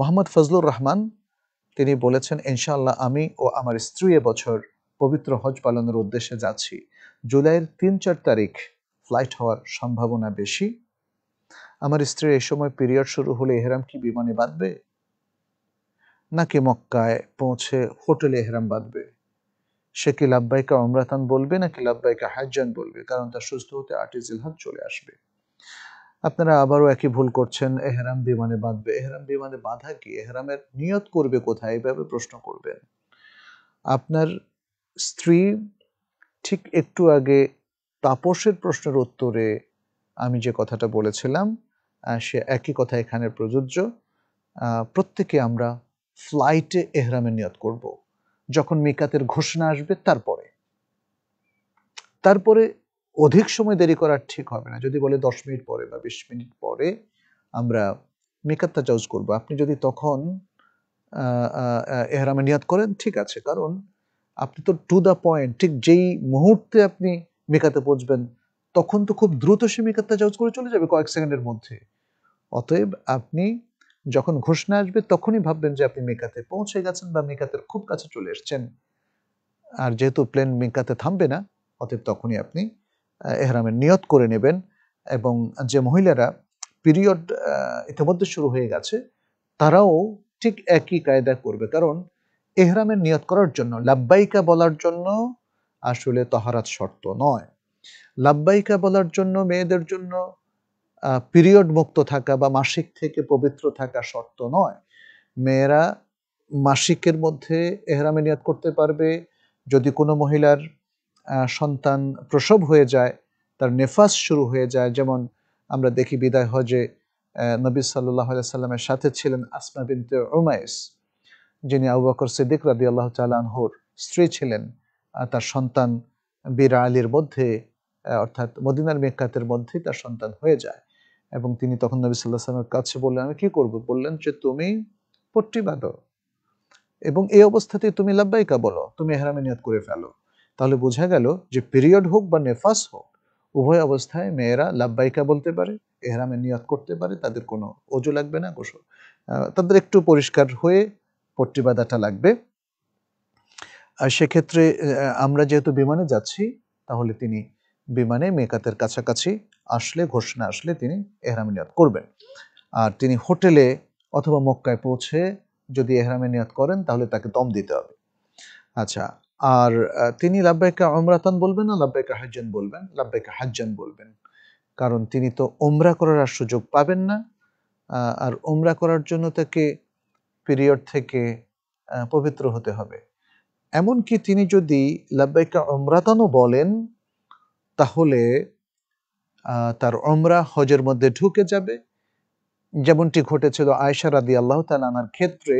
মোহাম্মদ ফজলুর রহমান তিনি বলেছেন ইনশাআল্লাহ আমি ও আমার স্ত্রী এবছর পবিত্র হজ পালনের উদ্দেশ্যে যাচ্ছি জুলাইয়ের তিন চার তারিখ ফ্লাইট হওয়ার সম্ভাবনা বেশি আমার স্ত্রীর এই সময় পিরিয়ড শুরু হলে এহরাম কি বিমানে বাঁধবে নাকি মক্কায় পৌঁছে হোটেলে এহরাম বাঁধবে সে কি লাভবাইকা অমরাতান বলবে নাকি লাভবাইকা হাজান বলবে কারণ তার সুস্থ হতে আটিজিল হাত চলে আসবে আপনারা আবারও একই ভুল করছেন এহরাম বিমানে বাঁধবে এহরাম বিমানে বাঁধা কি এহরামের নিয়ত করবে কোথায় এভাবে প্রশ্ন করবেন আপনার স্ত্রী ঠিক একটু আগে তাপসের প্রশ্নের উত্তরে আমি যে কথাটা বলেছিলাম সে একই কথা এখানে প্রযোজ্য প্রত্যেকে আমরা ফ্লাইটে এহরামের নিয়ত করব যখন মিকাতের ঘোষণা আসবে তারপরে তারপরে অধিক সময় দেরি করার ঠিক হবে না যদি বলে দশ মিনিট পরে বা বিশ মিনিট পরে আমরা মেকআপ তাজাউজ করবো আপনি যদি তখন এহরামে নিয়াত করেন ঠিক আছে কারণ আপনি তো টু দ্য পয়েন্ট ঠিক যেই মুহূর্তে আপনি মেকাতে পৌঁছবেন তখন তো খুব দ্রুত সে মেকাত তাজাউজ করে চলে যাবে কয়েক সেকেন্ডের মধ্যে অতএব আপনি যখন ঘোষণা আসবে তখনই ভাববেন যে আপনি মেকাতে পৌঁছে গেছেন বা মেকাতের খুব কাছে চলে এসছেন আর যেহেতু প্লেন মেকাতে থামবে না অতএব তখনই আপনি এহরামের নিয়ত করে নেবেন এবং যে মহিলারা পিরিয়ড ইতিমধ্যে শুরু হয়ে গেছে তারাও ঠিক একই কায়দা করবে কারণ এহরামের নিয়ত করার জন্য লাব্বাইকা বলার জন্য আসলে তহারাত শর্ত নয় লাব্বাইকা বলার জন্য মেয়েদের জন্য পিরিয়ড মুক্ত থাকা বা মাসিক থেকে পবিত্র থাকা শর্ত নয় মেয়েরা মাসিকের মধ্যে এহরামে নিয়ত করতে পারবে যদি কোনো মহিলার সন্তান প্রসব হয়ে যায় তার নেফাস শুরু হয়ে যায় যেমন আমরা দেখি বিদায় হজে নবী সাল্লাহ সাল্লামের সাথে ছিলেন আসমা বিনতে উমাইস যিনি আবু বকর সিদ্দিক রাদি আল্লাহ তালাহর স্ত্রী ছিলেন তার সন্তান বীরা আলীর মধ্যে অর্থাৎ মদিনার মেকাতের মধ্যেই তার সন্তান হয়ে যায় এবং তিনি তখন নবী সাল্লাহ সাল্লামের কাছে বললেন আমি কি করব বললেন যে তুমি পট্টি বাঁধো এবং এই অবস্থাতেই তুমি লাব্বাইকা বলো তুমি হেরামে করে ফেলো তাহলে বোঝা গেল যে পিরিয়ড হোক বা নেফাস হোক উভয় অবস্থায় মেয়েরা লাভবাইকা বলতে পারে এহরামে নিয়ত করতে পারে তাদের কোনো ওজো লাগবে না গোসল তাদের একটু পরিষ্কার হয়ে পট্টি বাঁধাটা লাগবে আর সেক্ষেত্রে আমরা যেহেতু বিমানে যাচ্ছি তাহলে তিনি বিমানে মেকাতের কাছাকাছি আসলে ঘোষণা আসলে তিনি এহরামে নিয়াত করবেন আর তিনি হোটেলে অথবা মক্কায় পৌঁছে যদি এহরামে নিয়ত করেন তাহলে তাকে দম দিতে হবে আচ্ছা আর তিনি লাব্বাইকা অমরাতন বলবেন না লাব্বাইকা হাজ্জান বলবেন লাব্বাইকা হাজ্জান বলবেন কারণ তিনি তো ওমরা করার আর সুযোগ পাবেন না আর ওমরা করার জন্য তাকে পিরিয়ড থেকে পবিত্র হতে হবে এমনকি তিনি যদি লাব্বাইকা অমরাতনও বলেন তাহলে তার অমরা হজের মধ্যে ঢুকে যাবে যেমনটি ঘটেছিল আয়সা আদি আল্লাহ তালানার ক্ষেত্রে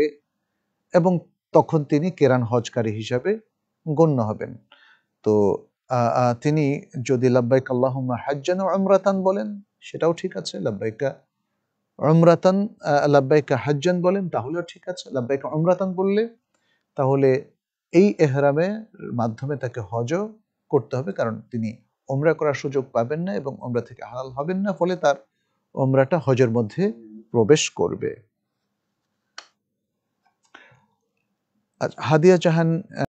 এবং তখন তিনি কেরান হজকারী হিসাবে গণ্য হবেন তো তিনি যদি লাব্বাইক আল্লাহমা হাজ্জান আমরাতান বলেন সেটাও ঠিক আছে লাব্বাইকা অমরাতান লাব্বাইকা হাজ্জান বলেন তাহলেও ঠিক আছে লাব্বাইকা অমরাতান বললে তাহলে এই এহরামের মাধ্যমে তাকে হজ করতে হবে কারণ তিনি ওমরা করার সুযোগ পাবেন না এবং ওমরা থেকে হালাল হবেন না ফলে তার ওমরাটা হজের মধ্যে প্রবেশ করবে হাদিয়া জাহান